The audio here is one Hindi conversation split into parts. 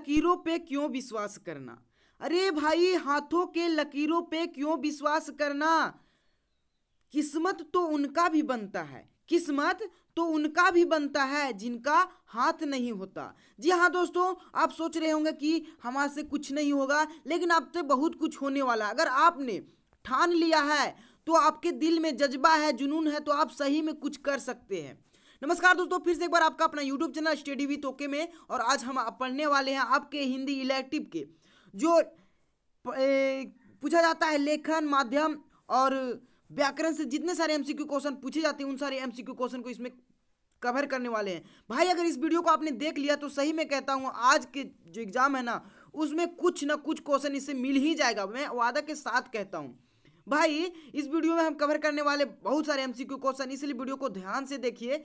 लकीरों पे क्यों विश्वास करना अरे भाई हाथों के लकीरों पे क्यों विश्वास करना किस्मत तो उनका भी बनता है किस्मत तो उनका भी बनता है जिनका हाथ नहीं होता जी हाँ दोस्तों आप सोच रहे होंगे कि हमारे से कुछ नहीं होगा लेकिन आपसे तो बहुत कुछ होने वाला अगर आपने ठान लिया है तो आपके दिल में जज्बा है जुनून है तो आप सही में कुछ कर सकते हैं नमस्कार दोस्तों फिर से एक बार आपका अपना यूट्यूब चैनल स्टडी वी तोके में और आज हम पढ़ने वाले हैं आपके हिंदी इलेक्टिव के जो पूछा जाता है लेखन माध्यम और व्याकरण से जितने सारे एम क्वेश्चन पूछे जाते हैं उन सारे एम क्वेश्चन को इसमें कवर करने वाले हैं भाई अगर इस वीडियो को आपने देख लिया तो सही में कहता हूँ आज के जो एग्ज़ाम है ना उसमें कुछ ना कुछ क्वेश्चन इससे मिल ही जाएगा मैं वादा के साथ कहता हूँ भाई इस वीडियो में हम कवर करने वाले बहुत सारे एमसीक्यू क्वेश्चन इसलिए वीडियो को ध्यान से देखिए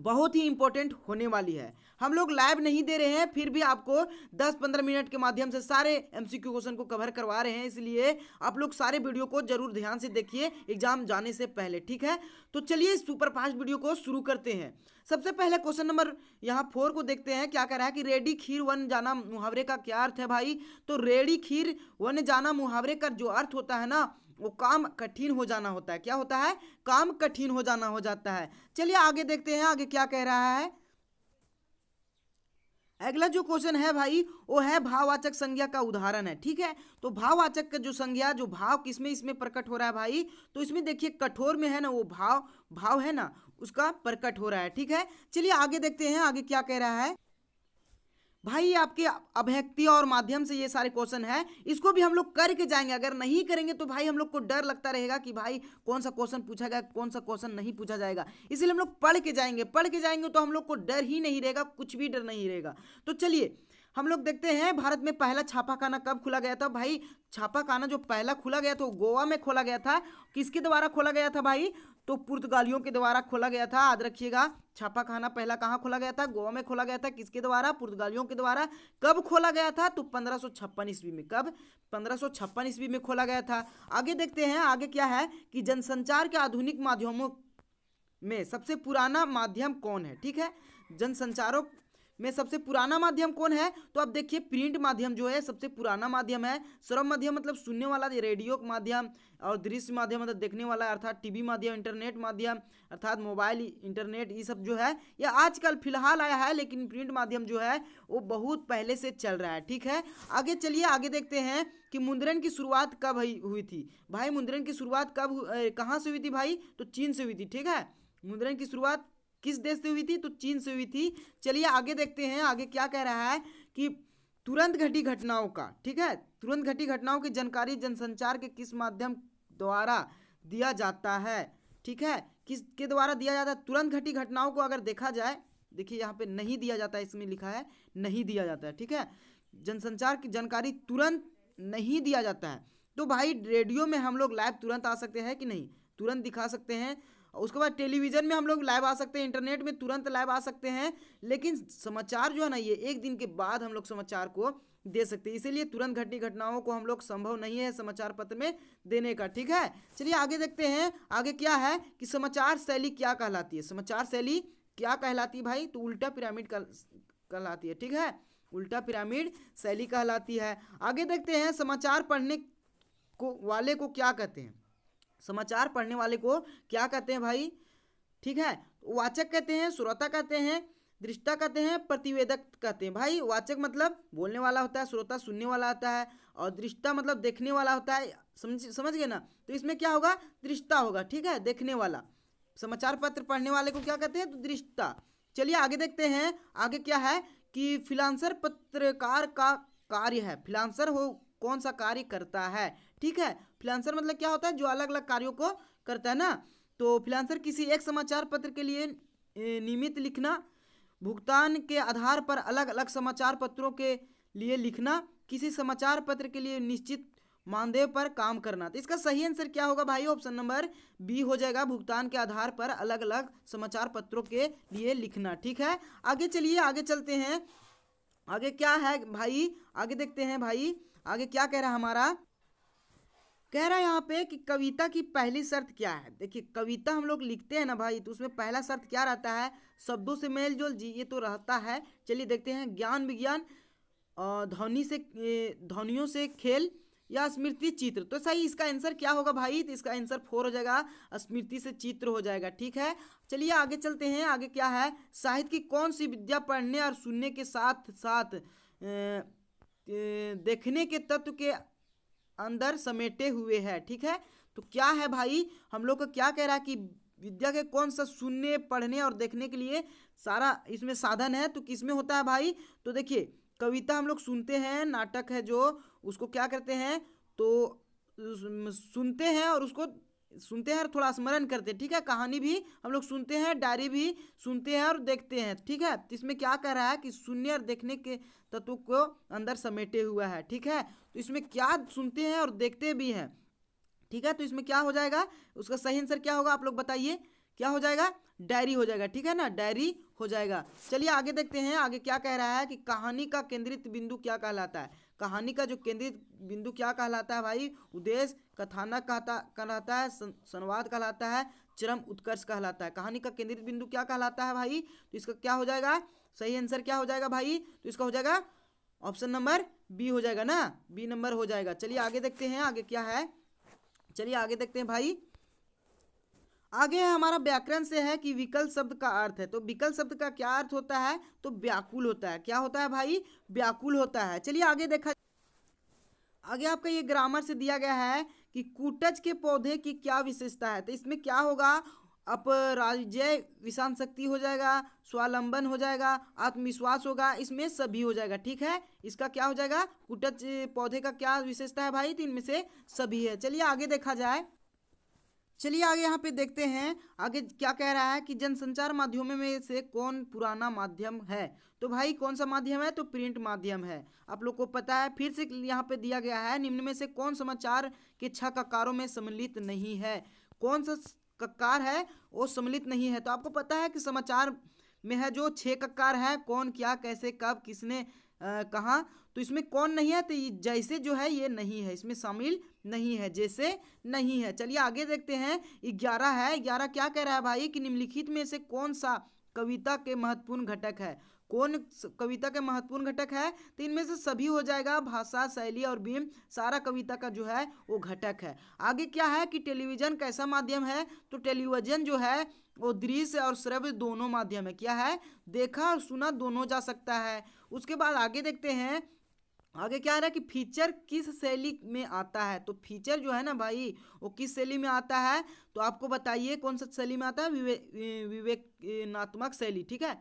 बहुत ही इंपॉर्टेंट होने वाली है हम लोग लाइव नहीं दे रहे हैं फिर भी आपको 10-15 मिनट के माध्यम से सारे एमसीक्यू क्वेश्चन को कवर करवा रहे हैं इसलिए आप लोग सारे वीडियो को जरूर ध्यान से देखिए एग्जाम जाने से पहले ठीक है तो चलिए सुपर फास्ट वीडियो को शुरू करते हैं सबसे पहले क्वेश्चन नंबर यहाँ फोर को देखते हैं क्या कह रहा है कि रेडी खीर वन जाना मुहावरे का क्या अर्थ है भाई तो रेडी खीर वन जाना मुहावरे का जो अर्थ होता है ना वो काम कठिन हो जाना होता है क्या होता है काम कठिन हो जाना हो जाता है चलिए आगे देखते हैं आगे क्या कह रहा है अगला जो क्वेश्चन है भाई वो है भाववाचक संज्ञा का उदाहरण है ठीक है तो भाववाचक का जो संज्ञा जो भाव किसमें इसमें प्रकट हो रहा है भाई तो इसमें देखिए कठोर में है ना वो भाव भाव है ना उसका प्रकट हो रहा है ठीक है चलिए आगे देखते हैं आगे क्या कह रहा है भाई आपके अभ्यक्ति और माध्यम से ये सारे क्वेश्चन है इसको भी हम लोग करके जाएंगे अगर नहीं करेंगे तो भाई हम लोग को डर लगता रहेगा कि भाई कौन सा क्वेश्चन पूछा गया कौन सा क्वेश्चन नहीं पूछा जाएगा इसलिए हम लोग पढ़ के जाएंगे पढ़ के जाएंगे तो हम लोग को डर ही नहीं रहेगा कुछ भी डर नहीं रहेगा तो चलिए हम लोग देखते हैं भारत में पहला छापाखाना कब खोला गया था भाई छापाखाना जो पहला खोला गया था गोवा में खोला गया था किसके द्वारा खोला गया था भाई तो पुर्तगालियों के द्वारा खोला गया था याद रखिएगा छापा खाना पहला कहाँ खोला गया था गोवा में खोला गया था किसके द्वारा पुर्तगालियों के द्वारा कब खोला गया था तो पंद्रह सौ छप्पन ईस्वी में कब पंद्रह सौ छप्पन ईस्वी में खोला गया था आगे देखते हैं आगे क्या है कि जनसंचार के आधुनिक माध्यमों में सबसे पुराना माध्यम कौन है ठीक है जनसंचारों में सबसे पुराना माध्यम कौन है तो आप देखिए प्रिंट माध्यम जो है सबसे पुराना माध्यम है सर्व माध्यम मतलब सुनने वाला रेडियो माध्यम और दृश्य माध्यम मतलब देखने वाला अर्थात टीवी माध्यम इंटरनेट माध्यम अर्थात मोबाइल इंटरनेट ये सब जो है यह आजकल फिलहाल आया है लेकिन प्रिंट माध्यम जो है वो बहुत पहले से चल रहा है ठीक है आगे चलिए आगे देखते हैं कि मुंद्रन की शुरुआत कब हुई थी भाई मुद्रण की शुरुआत कब कहाँ से हुई थी भाई तो चीन से हुई थी ठीक है मुद्रण की शुरुआत किस देश से हुई थी तो चीन से हुई थी चलिए आगे देखते हैं आगे क्या कह रहा है कि तुरंत घटी घटनाओं का ठीक है तुरंत घटी घटनाओं की जानकारी जनसंचार के किस माध्यम द्वारा दिया जाता है ठीक है किस के द्वारा दिया जाता है तुरंत घटी घटनाओं को अगर देखा जाए देखिए यहाँ पे नहीं दिया जाता है इसमें लिखा है नहीं दिया जाता है ठीक है जनसंचार की जानकारी तुरंत नहीं दिया जाता है तो भाई रेडियो में हम लोग लाइव तुरंत आ सकते हैं कि नहीं तुरंत दिखा सकते हैं उसके बाद टेलीविज़न में हम लोग लाइव आ सकते हैं इंटरनेट में तुरंत लाइव आ सकते हैं लेकिन समाचार जो है ना ये एक दिन के बाद हम लोग समाचार को दे सकते हैं इसीलिए तुरंत घटनी घटनाओं को हम लोग संभव नहीं है समाचार पत्र में देने का ठीक है चलिए आगे देखते हैं आगे क्या है कि समाचार शैली क्या कहलाती है समाचार शैली क्या कहलाती है भाई तो उल्टा पिरामिड कहलाती है ठीक है उल्टा पिरामिड शैली कहलाती है आगे देखते हैं समाचार पढ़ने को वाले को क्या कहते हैं समाचार पढ़ने वाले को क्या कहते हैं भाई ठीक है वाचक कहते हैं श्रोता कहते हैं दृष्टा कहते हैं प्रतिवेदक कहते हैं भाई वाचक मतलब बोलने वाला होता है श्रोता सुनने वाला होता है और दृष्टा मतलब देखने वाला होता है समझ समझ गए ना तो इसमें क्या होगा दृष्टा होगा ठीक है देखने वाला समाचार पत्र पढ़ने वाले को क्या कहते हैं तो दृष्टा चलिए आगे देखते हैं आगे क्या है कि फिलानसर पत्रकार का कार्य है फिलानसर हो कौन सा कार्य करता है ठीक है फिलानसर मतलब क्या होता है जो अलग अलग कार्यों को करता है ना तो फिलानसर किसी एक समाचार पत्र के लिए नियमित लिखना भुगतान के आधार पर अलग अलग समाचार पत्रों के लिए लिखना किसी समाचार पत्र के लिए निश्चित मानदेय पर काम करना तो इसका सही आंसर क्या होगा भाई ऑप्शन नंबर बी हो जाएगा भुगतान के आधार पर अलग अलग समाचार पत्रों के लिए लिखना ठीक है आगे चलिए आगे चलते हैं आगे क्या है भाई आगे देखते हैं भाई आगे क्या कह रहा है हमारा कह रहा है यहाँ पे कि कविता की पहली शर्त क्या है देखिए कविता हम लोग लिखते हैं ना भाई तो उसमें पहला शर्त क्या रहता है शब्दों से मेल जोल जी ये तो रहता है चलिए देखते हैं ज्ञान विज्ञान ध्वनि से ध्वनियों से खेल या स्मृति चित्र तो सही इसका आंसर क्या होगा भाई तो इसका आंसर फोर हो जाएगा स्मृति से चित्र हो जाएगा ठीक है चलिए आगे चलते हैं आगे क्या है साहित्य की कौन सी विद्या पढ़ने और सुनने के साथ साथ ए, देखने के तत्व के अंदर समेटे हुए है ठीक है तो क्या है भाई हम लोग का क्या कह रहा है कि विद्या के कौन सा सुनने पढ़ने और देखने के लिए सारा इसमें साधन है तो किसमें होता है भाई तो देखिए कविता हम लोग सुनते हैं नाटक है जो उसको क्या करते हैं तो सुनते हैं और उसको सुनते हैं और थोड़ा स्मरण करते हैं ठीक है कहानी भी हम लोग सुनते हैं डायरी भी सुनते हैं और देखते हैं ठीक है तो इसमें क्या कह रहा है कि सुनने और देखने के तत्व को अंदर समेटे हुआ है ठीक है तो इसमें क्या सुनते हैं और देखते भी हैं ठीक है तो इसमें क्या हो जाएगा उसका सही आंसर क्या होगा आप लोग बताइए क्या हो जाएगा डायरी हो जाएगा ठीक है ना डायरी हो जाएगा चलिए आगे देखते हैं आगे क्या कह रहा है कि कहानी का केंद्रित बिंदु क्या कहलाता है कहानी का जो केंद्रित बिंदु क्या कहलाता है भाई उद्देश्य कथानक कहता कहलाता है संवाद कहलाता है चरम उत्कर्ष कहलाता है कहानी का केंद्रित बिंदु क्या कहलाता है भाई तो इसका क्या हो जाएगा सही आंसर क्या हो जाएगा भाई तो इसका हो जाएगा ऑप्शन नंबर बी हो जाएगा ना बी नंबर हो जाएगा चलिए आगे देखते हैं आगे क्या है चलिए आगे देखते हैं भाई आगे हमारा व्याकरण से है कि विकल शब्द का अर्थ है तो विकल शब्द का क्या अर्थ होता है तो व्याकुल होता है क्या होता है भाई व्याकुल होता है चलिए आगे देखा आगे आपका ये ग्रामर से दिया गया है कि कुटज के पौधे की क्या विशेषता है तो इसमें क्या होगा अपराजय विषान विषाण शक्ति हो जाएगा स्वालंबन हो जाएगा आत्मविश्वास होगा इसमें सभी हो जाएगा ठीक है इसका क्या हो जाएगा कुटज पौधे का क्या विशेषता है भाई तो इनमें से सभी है चलिए आगे देखा जाए चलिए आगे यहाँ पे देखते हैं आगे क्या कह रहा है कि जनसंचार माध्यमों में से कौन पुराना माध्यम है तो भाई कौन सा माध्यम है तो प्रिंट माध्यम है आप लोग को पता है फिर से यहाँ पे दिया गया है निम्न में से कौन समाचार के छह ककारों में सम्मिलित नहीं है कौन सा ककार है वो सम्मिलित नहीं है तो आपको पता है कि समाचार में है जो छः ककार है कौन क्या कैसे कब किसने कहा तो इसमें कौन नहीं है तो जैसे जो है ये नहीं है इसमें शामिल नहीं है जैसे नहीं है चलिए आगे देखते हैं ग्यारह है ग्यारह क्या कह रहा है भाई कि निम्नलिखित में से कौन सा कविता के महत्वपूर्ण घटक है कौन कविता के महत्वपूर्ण घटक है तो इनमें से सभी हो जाएगा भाषा शैली और बीम सारा कविता का जो है वो घटक है आगे क्या है कि टेलीविजन कैसा माध्यम है तो टेलीविजन जो है वो दृश्य और श्रव्य दोनों माध्यम है क्या है देखा और सुना दोनों जा सकता है उसके बाद आगे देखते हैं आगे क्या आ रहा है कि फीचर किस शैली में आता है तो फीचर जो है ना भाई वो किस शैली में आता है तो आपको बताइए कौन सा शैली में आता है विवे विवेकनात्मक शैली ठीक है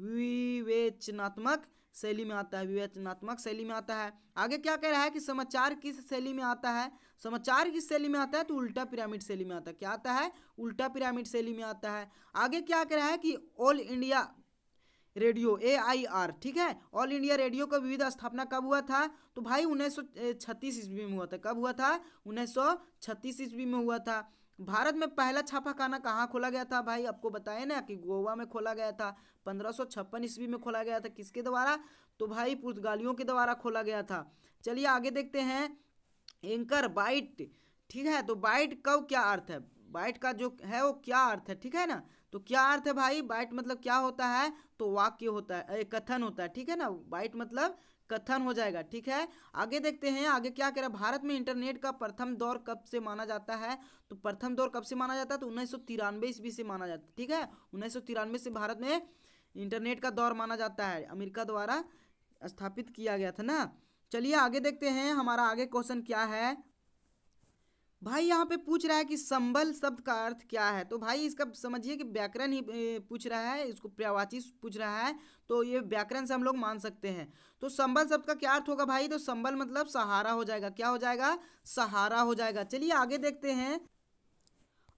विवेचनात्मक शैली में आता है विवेचनात्मक शैली में आता है आगे क्या कह रहा है कि समाचार किस शैली में आता है समाचार किस शैली में आता है तो उल्टा पिरामिड शैली में आता है क्या आता है उल्टा पिरामिड शैली में आता है आगे क्या कह रहा है कि all India radio A I R ठीक है ऑल इंडिया रेडियो का विविध स्थापना कब हुआ था तो भाई उन्नीस सौ ईस्वी में हुआ था कब हुआ था उन्नीस सौ ईस्वी में हुआ था भारत में पहला छापाखाना कहाँ खोला गया था भाई आपको बताए ना कि गोवा में खोला गया था पंद्रह ईस्वी में खोला गया था किसके द्वारा तो भाई पुर्तगालियों के द्वारा खोला गया था चलिए आगे देखते हैं एंकर बाइट ठीक है तो बाइट कब क्या अर्थ है बाइट का जो है वो क्या अर्थ है ठीक है ना तो क्या अर्थ है भाई बाइट मतलब क्या होता है तो वाक्य होता है कथन होता है ठीक है ना बाइट मतलब कथन हो जाएगा ठीक है आगे देखते हैं आगे क्या कह रहा है भारत में इंटरनेट का प्रथम दौर कब से माना जाता है तो प्रथम दौर कब से माना जाता है तो उन्नीस सौ तिरानवे ईस्वी से माना जाता है ठीक है उन्नीस सौ तिरानवे से भारत में इंटरनेट का दौर माना जाता है अमेरिका द्वारा स्थापित किया गया था ना चलिए आगे देखते हैं हमारा आगे क्वेश्चन क्या है भाई यहाँ पे पूछ रहा है कि संबल शब्द का अर्थ क्या है तो भाई इसका समझिए कि व्याकरण ही पूछ रहा है इसको प्रयावाची पूछ रहा है तो ये व्याकरण से हम लोग मान सकते हैं तो संबल शब्द का क्या अर्थ होगा भाई तो संबल मतलब सहारा हो जाएगा क्या हो जाएगा सहारा हो जाएगा चलिए आगे देखते हैं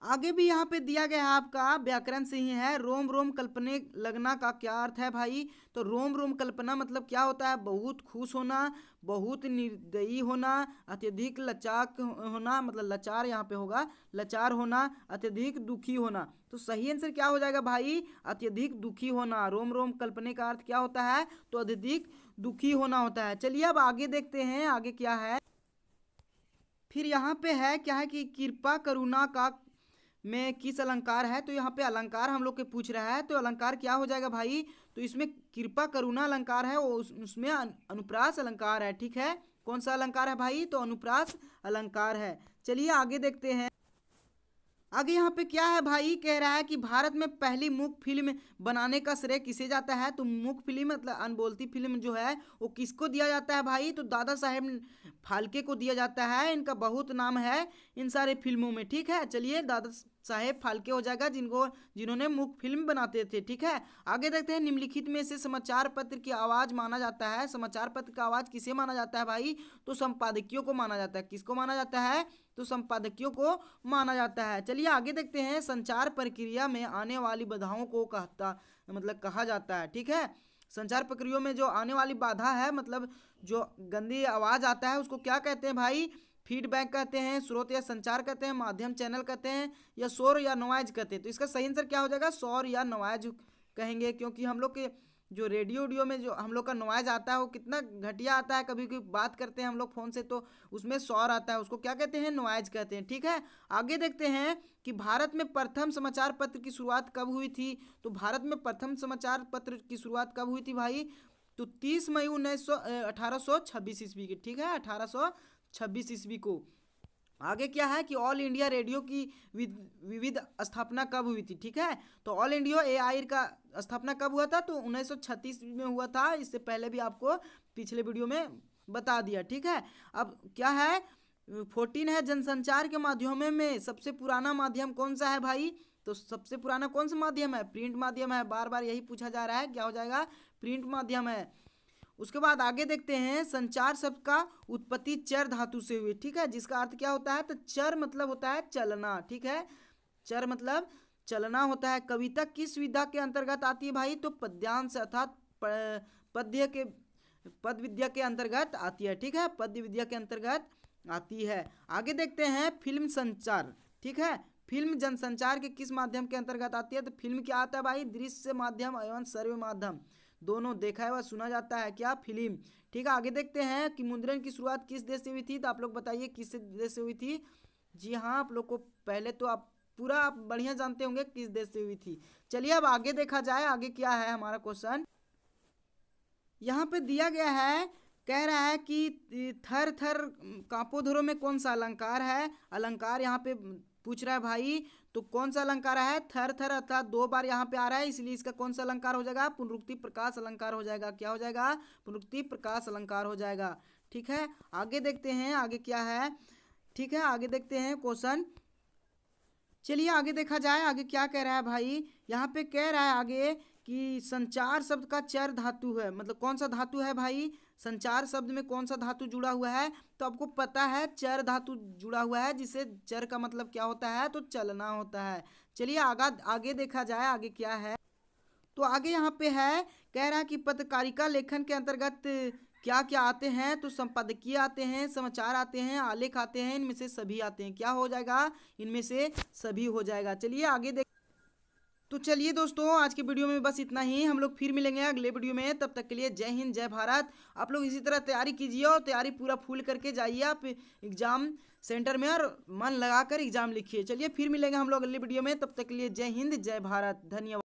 आगे भी यहाँ पे दिया गया है आपका व्याकरण से ही है रोम रोम कल्पने लगना का क्या अर्थ है भाई तो रोम रोम कल्पना मतलब क्या होता है बहुत खुश होना बहुत निर्दयी होना अत्यधिक लचाक होना मतलब लचार यहाँ पे होगा लचार होना अत्यधिक दुखी होना तो सही आंसर क्या हो जाएगा भाई अत्यधिक दुखी होना रोम रोम कल्पने का अर्थ क्या होता है तो अत्यधिक दुखी होना होता है चलिए अब आगे देखते हैं आगे क्या है फिर यहाँ पे है क्या है कि कृपा करुणा का में किस अलंकार है तो यहाँ पे अलंकार हम लोग के पूछ रहा है तो अलंकार क्या हो जाएगा भाई तो इसमें कृपा करुणा अलंकार है वो उस, उसमें अनुप्रास अलंकार है ठीक है कौन सा अलंकार है भाई तो अनुप्रास अलंकार है चलिए आगे देखते हैं आगे यहाँ पे क्या है भाई कह रहा है कि भारत में पहली मूक फिल्म बनाने का श्रेय किसे जाता है तो मूक फिल्म मतलब अनबोलती फिल्म जो है वो किसको दिया जाता है भाई तो दादा साहेब फाल्के को दिया जाता है इनका बहुत नाम है इन सारे फिल्मों में ठीक है चलिए दादा साहेब फालके हो जाएगा जिनको जिन्होंने मुख फिल्म बनाते थे ठीक है आगे देखते हैं निम्नलिखित में से समाचार पत्र की आवाज़ माना जाता है समाचार पत्र का आवाज़ किसे माना जाता है भाई तो संपादकीयों को माना जाता है किसको माना जाता है तो संपादकीयों को माना जाता है चलिए आगे देखते हैं संचार प्रक्रिया में आने वाली बाधाओं को कहता मतलब कहा जाता है ठीक है संचार प्रक्रियों में जो आने वाली बाधा है मतलब जो गंदी आवाज़ आता है उसको क्या कहते हैं भाई फीडबैक कहते हैं स्रोत या संचार कहते हैं माध्यम चैनल कहते हैं या शोर या नवाइज कहते हैं तो इसका सही आंसर क्या हो जाएगा शोर या नवाइज कहेंगे क्योंकि हम लोग के जो रेडियो वेडियो में जो हम लोग का नॉइज आता है वो कितना घटिया आता है कभी कभी बात करते हैं हम लोग फ़ोन से तो उसमें सौर आता है उसको क्या कहते हैं नॉइज कहते हैं ठीक है आगे देखते हैं कि भारत में प्रथम समाचार पत्र की शुरुआत कब हुई थी तो भारत में प्रथम समाचार पत्र की शुरुआत कब हुई थी भाई तो तीस मई उन्नीस सौ ईस्वी की ठीक है अठारह छब्बीस ईस्वी को आगे क्या है कि ऑल इंडिया रेडियो की विविध स्थापना कब हुई थी ठीक है तो ऑल इंडिया ए आई का स्थापना कब हुआ था तो 1936 में हुआ था इससे पहले भी आपको पिछले वीडियो में बता दिया ठीक है अब क्या है फोर्टीन है जनसंचार के माध्यमों में सबसे पुराना माध्यम कौन सा है भाई तो सबसे पुराना कौन सा माध्यम है प्रिंट माध्यम है बार बार यही पूछा जा रहा है क्या हो जाएगा प्रिंट माध्यम है उसके बाद आगे देखते हैं संचार शब्द का उत्पत्ति चर धातु से हुई ठीक है जिसका अर्थ क्या होता है तो चर मतलब होता है चलना ठीक है चर मतलब चलना होता है कविता किस विधा के अंतर्गत आती है भाई तो पद्यांश अर्थात पद्य के पद विद्या के अंतर्गत आती है ठीक है पद्य विद्या के अंतर्गत आती है आगे देखते हैं फिल्म संचार ठीक है फिल्म जनसंचार के किस माध्यम के अंतर्गत आती है तो फिल्म क्या आता है भाई दृश्य माध्यम एवं सर्व माध्यम दोनों देखा है व सुना जाता है क्या फिल्म ठीक है आगे देखते हैं कि मुद्रण की शुरुआत किस देश से हुई थी तो आप लोग बताइए किस देश से हुई थी जी हाँ आप लोग को पहले तो आप पूरा आप बढ़िया जानते होंगे किस देश से हुई थी चलिए अब आगे देखा जाए आगे क्या है हमारा क्वेश्चन यहाँ पे दिया गया है कह रहा है कि थर थर कांपोधरों में कौन सा अलंकार है अलंकार यहाँ पे पूछ रहा है भाई तो कौन सा अलंकार है थर थर अर्थात दो बार यहाँ पे आ रहा है इसलिए इसका कौन सा अलंकार हो जाएगा पुनरुक्ति प्रकाश अलंकार हो जाएगा क्या हो जाएगा पुनरुक्ति प्रकाश अलंकार हो जाएगा ठीक है आगे देखते हैं आगे क्या है ठीक है आगे देखते हैं क्वेश्चन चलिए आगे देखा जाए आगे क्या कह रहा है भाई यहाँ पे कह रहा है आगे कि संचार शब्द का चर धातु है मतलब कौन सा धातु है भाई संचार शब्द में कौन सा धातु जुड़ा हुआ है तो आपको पता है चर धातु जुड़ा हुआ है जिसे चर का मतलब क्या होता है तो चलना होता है चलिए आगा आगे देखा जाए आगे क्या है तो आगे यहाँ पे है कह रहा है कि पत्रकारिता लेखन के अंतर्गत क्या क्या आते हैं तो संपादकीय आते हैं समाचार आते हैं आलेख आते हैं इनमें से सभी आते हैं क्या हो जाएगा इनमें से सभी हो जाएगा चलिए आगे देख तो चलिए दोस्तों आज के वीडियो में बस इतना ही हम लोग फिर मिलेंगे अगले वीडियो में तब तक के लिए जय हिंद जय भारत आप लोग इसी तरह तैयारी कीजिए और तैयारी पूरा फुल करके जाइए आप एग्जाम सेंटर में और मन लगाकर एग्जाम लिखिए चलिए फिर मिलेंगे हम लोग अगले वीडियो में तब तक के लिए जय हिंद जय भारत धन्यवाद